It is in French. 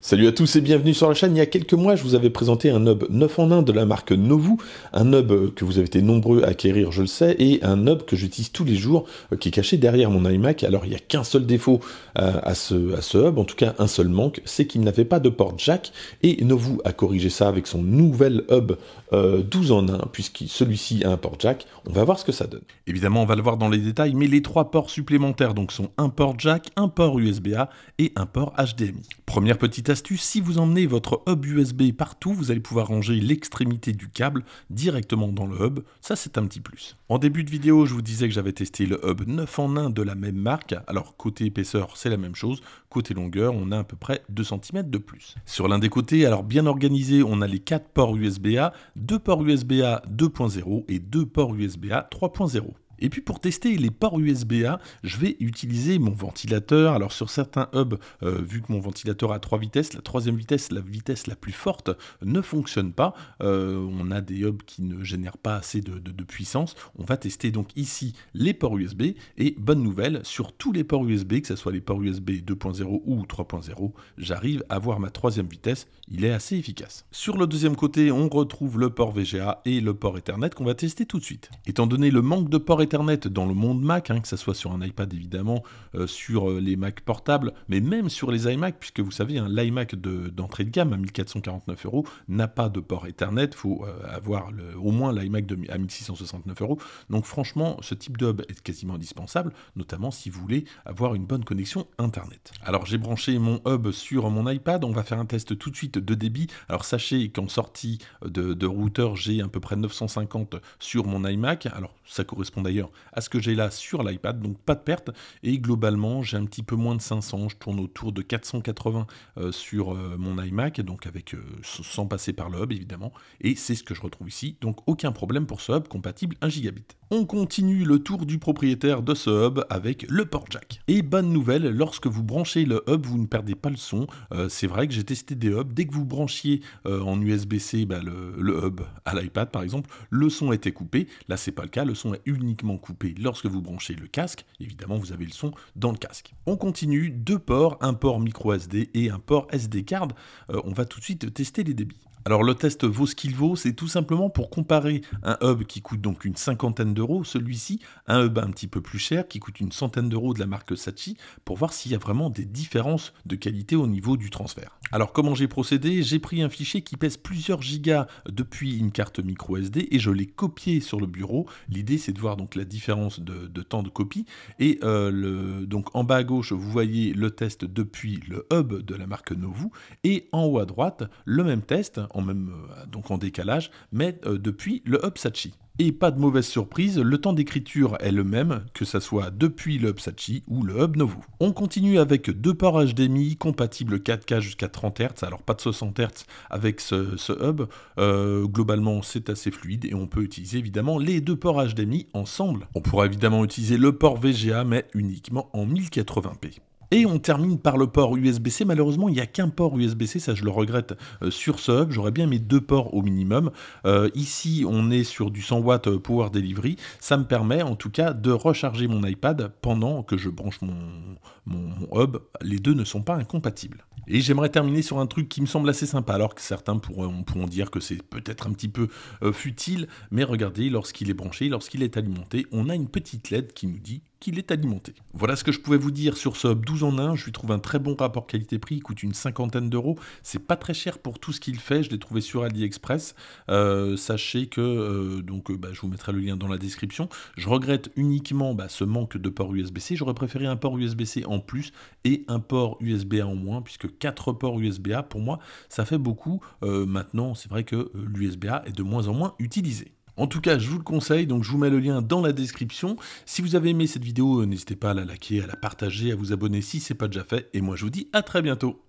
Salut à tous et bienvenue sur la chaîne. Il y a quelques mois, je vous avais présenté un hub 9 en 1 de la marque Novu, un hub que vous avez été nombreux à acquérir, je le sais, et un hub que j'utilise tous les jours, euh, qui est caché derrière mon iMac. Alors, il n'y a qu'un seul défaut euh, à, ce, hub, en tout cas un seul manque, c'est qu'il n'avait pas de port jack, et Novu a corrigé ça avec son nouvel hub 12 euh, en 1, puisque celui-ci a un port jack. On va voir ce que ça donne. Évidemment, on va le voir dans les détails, mais les trois ports supplémentaires donc sont un port jack, un port USB-A et un port HDMI. Première petite astuce, si vous emmenez votre hub USB partout, vous allez pouvoir ranger l'extrémité du câble directement dans le hub, ça c'est un petit plus. En début de vidéo, je vous disais que j'avais testé le hub 9 en 1 de la même marque, alors côté épaisseur c'est la même chose, côté longueur on a à peu près 2 cm de plus. Sur l'un des côtés, alors bien organisé, on a les 4 ports USB-A, 2 ports USB-A 2.0 et 2 ports USB-A 3.0. Et puis pour tester les ports USB-A, je vais utiliser mon ventilateur. Alors sur certains hubs, euh, vu que mon ventilateur a trois vitesses, la troisième vitesse, la vitesse la plus forte, ne fonctionne pas. Euh, on a des hubs qui ne génèrent pas assez de, puissance. On va tester donc ici les ports USB. Et bonne nouvelle, sur tous les ports USB, que ce soit les ports USB 2.0 ou 3.0, j'arrive à voir ma troisième vitesse. Il est assez efficace. Sur le deuxième côté, on retrouve le port VGA et le port Ethernet qu'on va tester tout de suite. Étant donné le manque de ports dans le monde Mac, hein, que ce soit sur un iPad évidemment, euh, sur euh, les Mac portables, mais même sur les iMac, puisque vous savez, hein, l'iMac d'entrée de, gamme à 1449 euros n'a pas de port Ethernet, faut euh, avoir au moins l'iMac à 1669 euros. Donc franchement, ce type de est quasiment indispensable, notamment si vous voulez avoir une bonne connexion Internet. Alors j'ai branché mon hub sur mon iPad, on va faire un test tout de suite de débit. Alors sachez qu'en sortie de, de routeur, j'ai à peu près 950 sur mon iMac. Alors ça correspond d'ailleurs à ce que j'ai là sur l'iPad, donc pas de perte. Et globalement, j'ai un petit peu moins de 500, je tourne autour de 480 euh, sur euh, mon iMac, donc avec euh, sans passer par le évidemment. Et c'est ce que je retrouve ici, donc aucun problème pour ce hub compatible 1 gigabit. On continue le tour du propriétaire de ce hub avec le port jack. Et bonne nouvelle, lorsque vous branchez le hub, vous ne perdez pas le son. Euh, c'est vrai que j'ai testé des hubs, dès que vous branchiez euh, en USB-C bah, le, hub à l'iPad par exemple, le son était coupé. Là, c'est pas le cas, le son est uniquement coupé lorsque vous branchez le casque. Évidemment, vous avez le son dans le casque. On continue, deux ports, un port micro SD et un port SD card. Euh, on va tout de suite tester les débits. Alors le test vaut ce qu'il vaut, c'est tout simplement pour comparer un hub qui coûte donc une cinquantaine d'euros, celui-ci, un hub un petit peu plus cher qui coûte une centaine d'euros de la marque Sachi, pour voir s'il y a vraiment des différences de qualité au niveau du transfert. Alors comment j'ai procédé J'ai pris un fichier qui pèse plusieurs gigas depuis une carte micro SD et je l'ai copié sur le bureau. L'idée c'est de voir donc la différence de, temps de copie et euh, le, donc en bas à gauche vous voyez le test depuis le hub de la marque Novu et en haut à droite le même test même, euh, donc en décalage, mais euh, depuis le Sachi Et pas de mauvaise surprise, le temps d'écriture est le même, que ça soit depuis le Hub Sachi ou le Hub Novo. On continue avec deux ports HDMI compatibles 4K jusqu'à 30 Hz, alors pas de 60 Hz avec ce, Hub. Euh, globalement, c'est assez fluide et on peut utiliser évidemment les deux ports HDMI ensemble. On pourra évidemment utiliser le port VGA, mais uniquement en 1080p. Et on termine par le port USB-C. Malheureusement, il n'y a qu'un port USB-C, ça je le regrette euh, sur ce hub. J'aurais bien mis deux ports au minimum. Euh, ici, on est sur du 100 watts euh, Power Delivery. Ça me permet en tout cas de recharger mon iPad pendant que je branche mon, mon, hub. Les deux ne sont pas incompatibles. Et j'aimerais terminer sur un truc qui me semble assez sympa, alors que certains pourront, dire que c'est peut-être un petit peu futile, mais regardez, lorsqu'il est branché, lorsqu'il est alimenté, on a une petite LED qui nous dit qu'il est alimenté. Voilà ce que je pouvais vous dire sur ce 12 en 1. Je lui trouve un très bon rapport qualité-prix. Il coûte une cinquantaine d'euros. C'est pas très cher pour tout ce qu'il fait. Je l'ai trouvé sur AliExpress. Euh, sachez que euh, donc euh, bah, je vous mettrai le lien dans la description. Je regrette uniquement bah, ce manque de port USB-C. J'aurais préféré un port USB-C en plus et un port USB-A en moins, puisque 4 ports USB-A pour moi ça fait beaucoup. maintenant, c'est vrai que l'USB-A est de moins en moins utilisé. En tout cas, je vous le conseille, donc je vous mets le lien dans la description. Si vous avez aimé cette vidéo, euh, n'hésitez pas à la liker, à la partager, à vous abonner si ce n'est pas déjà fait. Et moi, je vous dis à très bientôt.